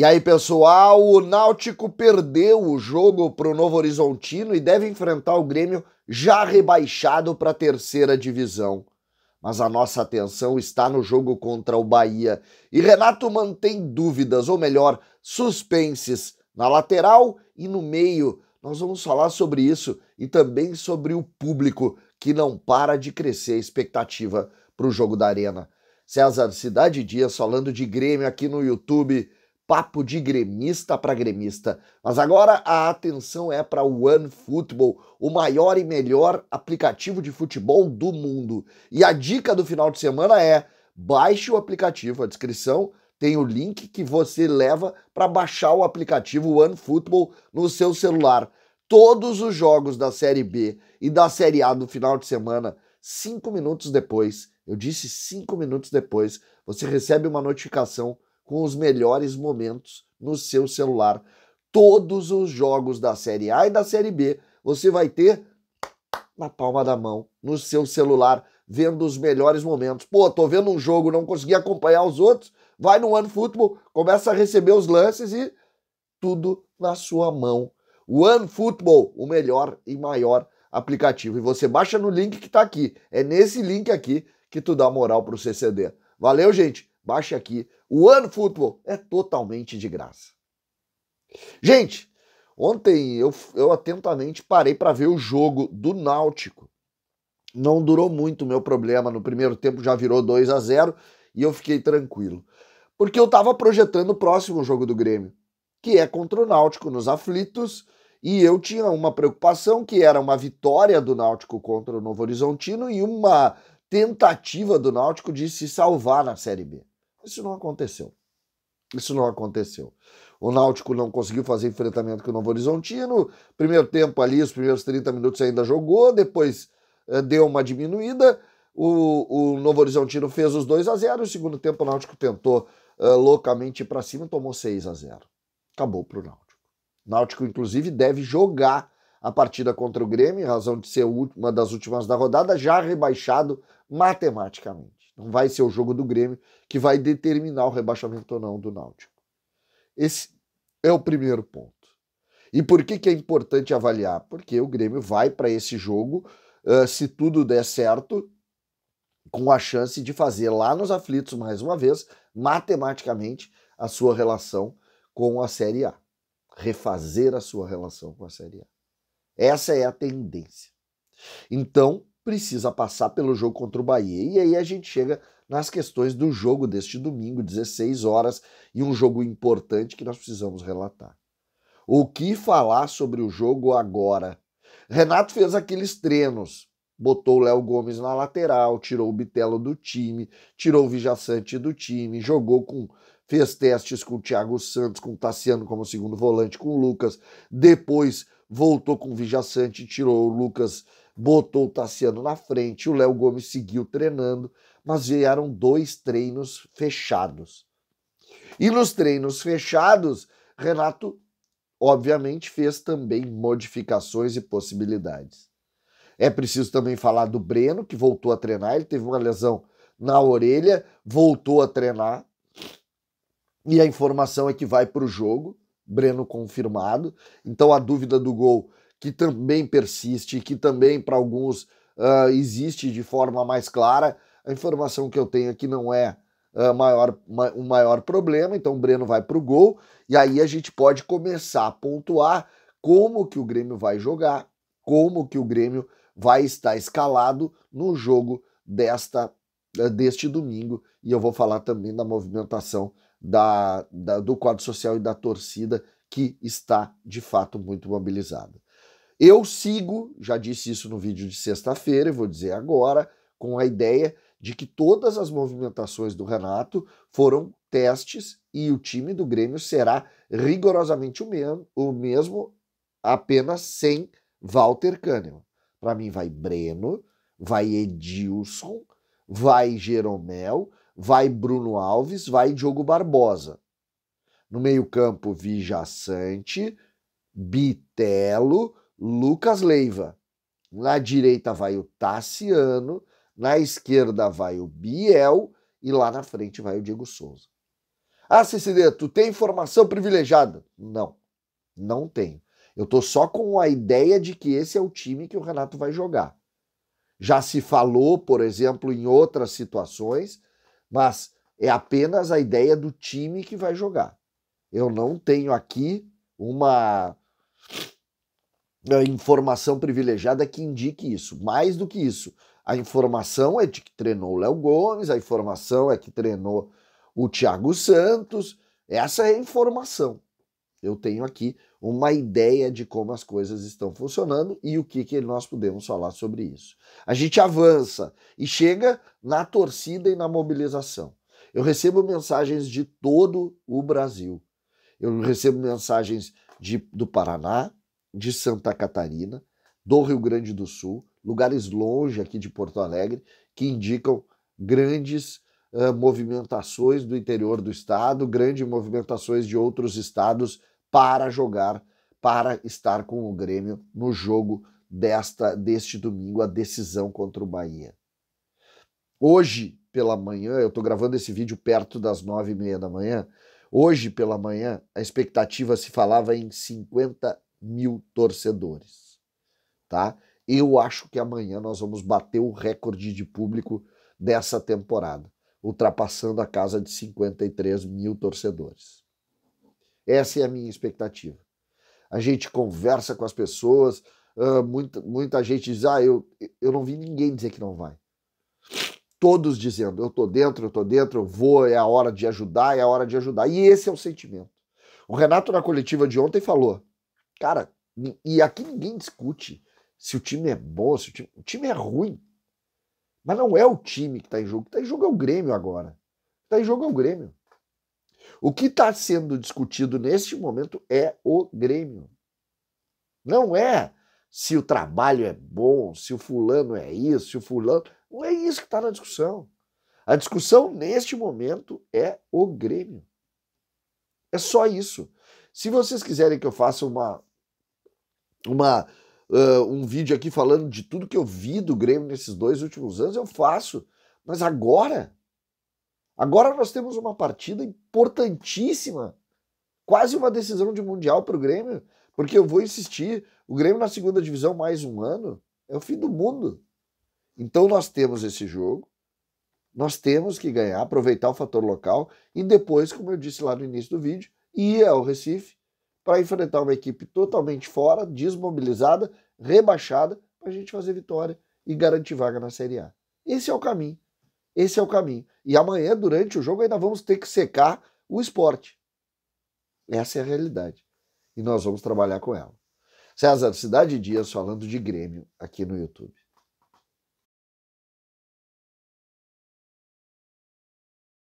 E aí, pessoal, o Náutico perdeu o jogo para o Novo Horizontino e deve enfrentar o Grêmio já rebaixado para a terceira divisão. Mas a nossa atenção está no jogo contra o Bahia. E Renato mantém dúvidas, ou melhor, suspenses, na lateral e no meio. Nós vamos falar sobre isso e também sobre o público que não para de crescer a expectativa para o jogo da Arena. César Cidade Dias falando de Grêmio aqui no YouTube papo de gremista para gremista. Mas agora a atenção é para o OneFootball, o maior e melhor aplicativo de futebol do mundo. E a dica do final de semana é: baixe o aplicativo, a descrição tem o link que você leva para baixar o aplicativo OneFootball no seu celular. Todos os jogos da Série B e da Série A do final de semana, cinco minutos depois, eu disse cinco minutos depois, você recebe uma notificação com os melhores momentos no seu celular. Todos os jogos da Série A e da Série B você vai ter na palma da mão, no seu celular, vendo os melhores momentos. Pô, tô vendo um jogo, não consegui acompanhar os outros, vai no OneFootball, começa a receber os lances e tudo na sua mão. OneFootball, o melhor e maior aplicativo. E você baixa no link que tá aqui. É nesse link aqui que tu dá moral pro CCD. Valeu, gente! Baixe aqui. O ano futebol é totalmente de graça. Gente, ontem eu, eu atentamente parei para ver o jogo do Náutico. Não durou muito o meu problema. No primeiro tempo já virou 2 a 0 e eu fiquei tranquilo. Porque eu estava projetando o próximo jogo do Grêmio, que é contra o Náutico nos aflitos. E eu tinha uma preocupação que era uma vitória do Náutico contra o Novo Horizontino e uma tentativa do Náutico de se salvar na Série B. Isso não aconteceu. Isso não aconteceu. O Náutico não conseguiu fazer enfrentamento com o Novo Horizontino. Primeiro tempo ali, os primeiros 30 minutos ainda jogou, depois eh, deu uma diminuída. O, o Novo Horizontino fez os 2 a 0 O segundo tempo, o Náutico tentou eh, loucamente ir para cima e tomou 6 a 0 Acabou para o Náutico. Náutico, inclusive, deve jogar a partida contra o Grêmio, em razão de ser uma das últimas da rodada, já rebaixado matematicamente. Não vai ser o jogo do Grêmio que vai determinar o rebaixamento ou não do Náutico. Esse é o primeiro ponto. E por que, que é importante avaliar? Porque o Grêmio vai para esse jogo, uh, se tudo der certo, com a chance de fazer lá nos aflitos, mais uma vez, matematicamente, a sua relação com a Série A. Refazer a sua relação com a Série A. Essa é a tendência. Então, precisa passar pelo jogo contra o Bahia. E aí a gente chega nas questões do jogo deste domingo, 16 horas, e um jogo importante que nós precisamos relatar. O que falar sobre o jogo agora? Renato fez aqueles treinos, botou o Léo Gomes na lateral, tirou o Bitelo do time, tirou o Vijaçante do time, jogou com fez testes com o Thiago Santos, com o Tassiano como segundo volante, com o Lucas, depois voltou com o Vijaçante, tirou o Lucas botou o Tassiano na frente, o Léo Gomes seguiu treinando, mas vieram dois treinos fechados. E nos treinos fechados, Renato, obviamente, fez também modificações e possibilidades. É preciso também falar do Breno, que voltou a treinar, ele teve uma lesão na orelha, voltou a treinar. E a informação é que vai para o jogo, Breno confirmado. Então a dúvida do gol que também persiste, que também para alguns uh, existe de forma mais clara. A informação que eu tenho aqui é não é uh, maior, ma maior problema, então o Breno vai para o gol e aí a gente pode começar a pontuar como que o Grêmio vai jogar, como que o Grêmio vai estar escalado no jogo desta deste domingo e eu vou falar também da movimentação da, da, do quadro social e da torcida que está de fato muito mobilizada. Eu sigo, já disse isso no vídeo de sexta-feira, vou dizer agora, com a ideia de que todas as movimentações do Renato foram testes e o time do Grêmio será rigorosamente o mesmo, o mesmo apenas sem Walter Kahneman. Para mim vai Breno, vai Edilson, vai Jeromel, vai Bruno Alves, vai Diogo Barbosa. No meio-campo, Vijaçante, Bitelo, Lucas Leiva. Na direita vai o Tassiano, na esquerda vai o Biel e lá na frente vai o Diego Souza. Ah, Cecília, tu tem informação privilegiada? Não, não tenho. Eu tô só com a ideia de que esse é o time que o Renato vai jogar. Já se falou, por exemplo, em outras situações, mas é apenas a ideia do time que vai jogar. Eu não tenho aqui uma informação privilegiada que indique isso. Mais do que isso, a informação é de que treinou o Léo Gomes, a informação é que treinou o Thiago Santos. Essa é a informação. Eu tenho aqui uma ideia de como as coisas estão funcionando e o que, que nós podemos falar sobre isso. A gente avança e chega na torcida e na mobilização. Eu recebo mensagens de todo o Brasil. Eu recebo mensagens de, do Paraná, de Santa Catarina, do Rio Grande do Sul, lugares longe aqui de Porto Alegre, que indicam grandes uh, movimentações do interior do estado, grandes movimentações de outros estados para jogar, para estar com o Grêmio no jogo desta deste domingo, a decisão contra o Bahia. Hoje pela manhã, eu estou gravando esse vídeo perto das nove e meia da manhã. Hoje pela manhã, a expectativa se falava em 50 mil torcedores. Tá? Eu acho que amanhã nós vamos bater o recorde de público dessa temporada, ultrapassando a casa de 53 mil torcedores. Essa é a minha expectativa. A gente conversa com as pessoas, uh, muita, muita gente diz: ah, eu, eu não vi ninguém dizer que não vai. Todos dizendo: eu tô dentro, eu tô dentro, eu vou, é a hora de ajudar, é a hora de ajudar. E esse é o sentimento. O Renato, na coletiva de ontem, falou: Cara, e aqui ninguém discute se o time é bom, se o time, o time é ruim. Mas não é o time que está em jogo. O que está em jogo é o Grêmio agora. O que está em jogo é o Grêmio. O que está sendo discutido neste momento é o Grêmio. Não é se o trabalho é bom, se o fulano é isso, se o fulano. Não é isso que está na discussão. A discussão neste momento é o Grêmio. É só isso. Se vocês quiserem que eu faça uma, uma, uh, um vídeo aqui falando de tudo que eu vi do Grêmio nesses dois últimos anos, eu faço. Mas agora, agora nós temos uma partida importantíssima, quase uma decisão de mundial para o Grêmio, porque eu vou insistir, o Grêmio na segunda divisão mais um ano é o fim do mundo. Então nós temos esse jogo, nós temos que ganhar, aproveitar o fator local e depois, como eu disse lá no início do vídeo, ir ao Recife para enfrentar uma equipe totalmente fora, desmobilizada, rebaixada, para a gente fazer vitória e garantir vaga na Série A. Esse é o caminho. Esse é o caminho. E amanhã, durante o jogo, ainda vamos ter que secar o esporte. Essa é a realidade. E nós vamos trabalhar com ela. César Cidade Dias falando de Grêmio aqui no YouTube.